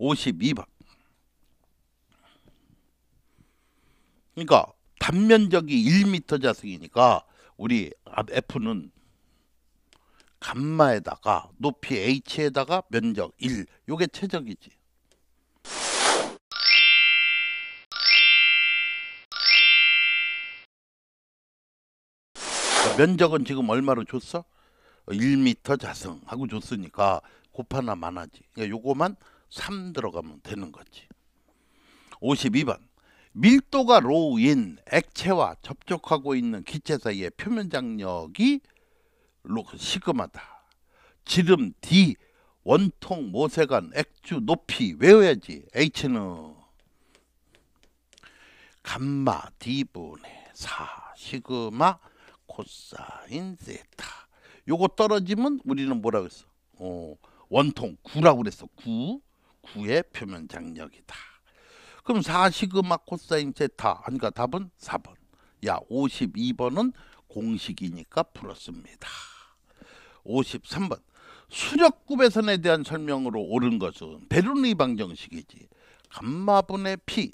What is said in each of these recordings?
52번. 그러니까 단면적이 1m 자승이니까 우리 F는 감마에다가 높이 h에다가 면적 1 요게 최적이지 면적은 지금 얼마로 줬어? 1m 자승하고 줬으니까 곱하나 많아지 그러니까 요거만 3 들어가면 되는 거지. 52번. 밀도가 로우인 액체와 접촉하고 있는 기체 사이의 표면 장력이 시그마다. 지름 D 원통 모세관 액주 높이 외워야지. H는 감마 D분의 4 시그마 코사인 세타. 요거 떨어지면 우리는 뭐라고 했어? 어, 원통 구라고 그랬어. 구. 9의 표면 장력이다. 그럼 4시그마 코사인 세타 하니까 그러니까 답은 4번. 야 52번은 공식이니까 풀었습니다. 53번 수력 구배선에 대한 설명으로 옳은 것은 베르누 방정식이지. 감마분의 P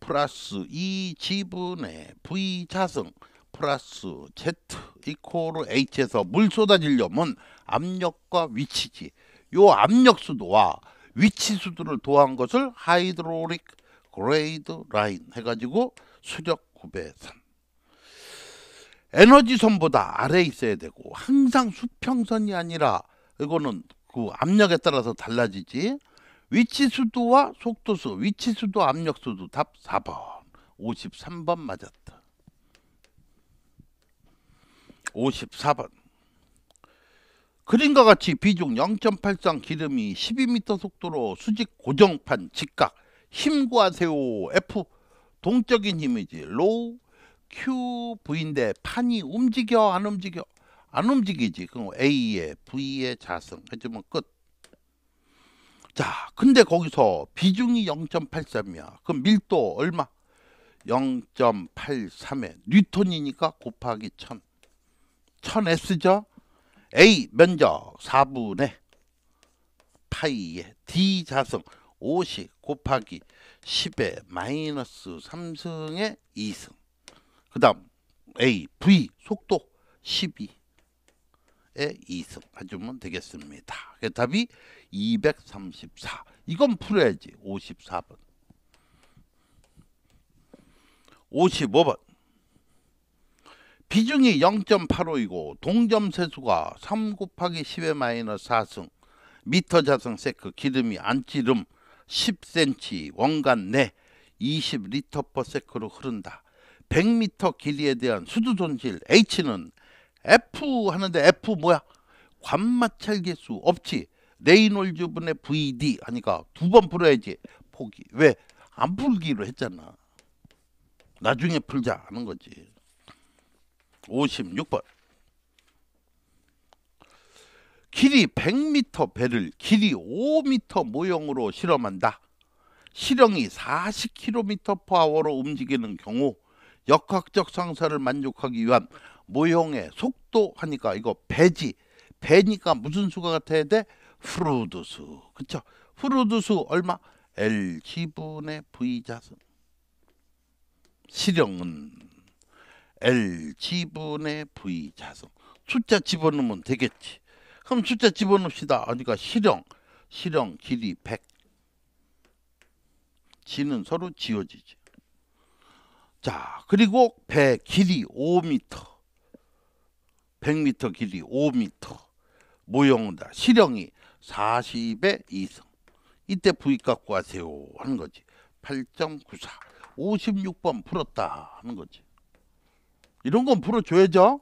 플러스 이지분의 V 자승 플러스 Z 이코르 H에서 물 쏟아지려면 압력과 위치지. 요 압력수도와 위치 수두를 도한 것을 하이드로릭 그레이드 라인 해가지고 수력 구배선 에너지선보다 아래에 있어야 되고 항상 수평선이 아니라 이거는 그 압력에 따라서 달라지지 위치 수도와 속도수 위치 수도 압력 수도 답 4번 53번 맞았다 54번 그림과 같이 비중 0.83 기름이 12m 속도로 수직 고정판 직각 힘과세요 F 동적인 힘이지 로우 Q V인데 판이 움직여 안 움직여 안 움직이지 그럼 A의 V의 자승 해주면 끝. 자 근데 거기서 비중이 0.83이야 그럼 밀도 얼마? 0.83에 뉴턴이니까 곱하기 1000 1000S죠? A 면적 4분의 파이의 D 자성 50 곱하기 10의 마이너스 3승의 2승 그 다음 A V 속도 12의 2승 해주면 되겠습니다 그 답이 234 이건 풀어야지 54번 55번 비중이 0.85이고 동점세수가 3 곱하기 10의 마이너스 4승 미터 자승 세크 기름이 안 찌름 10cm 원간 내 20리터 퍼 세크로 흐른다. 1 0 0미터 길이에 대한 수두 손실 H는 F 하는데 F 뭐야? 관마찰 개수 없지. 레이놀즈 분의 VD 하니까 두 번 풀어야지. 포기. 왜? 안 풀기로 했잖아. 나중에 풀자 하는 거지. 56번. 길이 100m 배를 길이 5m 모형으로 실험한다. 실형이 40km/h로 움직이는 경우 역학적 상사를 만족하기 위한 모형의 속도 하니까 이거 배지 배니까 무슨 수가 같아야 돼? 프루드수 그쵸? 프루드수 얼마? L지분의 V자수 실형은 L 지분의 V 자성. 숫자 집어넣으면 되겠지. 그럼 숫자 집어넣읍시다. 그러니까 실형, 실형 길이 100. 지는 서로 지워지지. 자, 그리고 배 길이 5m. 100m 길이 5m. 모형다 실형이 40의 2승. 이때 V 갖고 가세요 하는 거지. 8.94. 56번 풀었다 하는 거지. 이런 건 풀어줘야죠.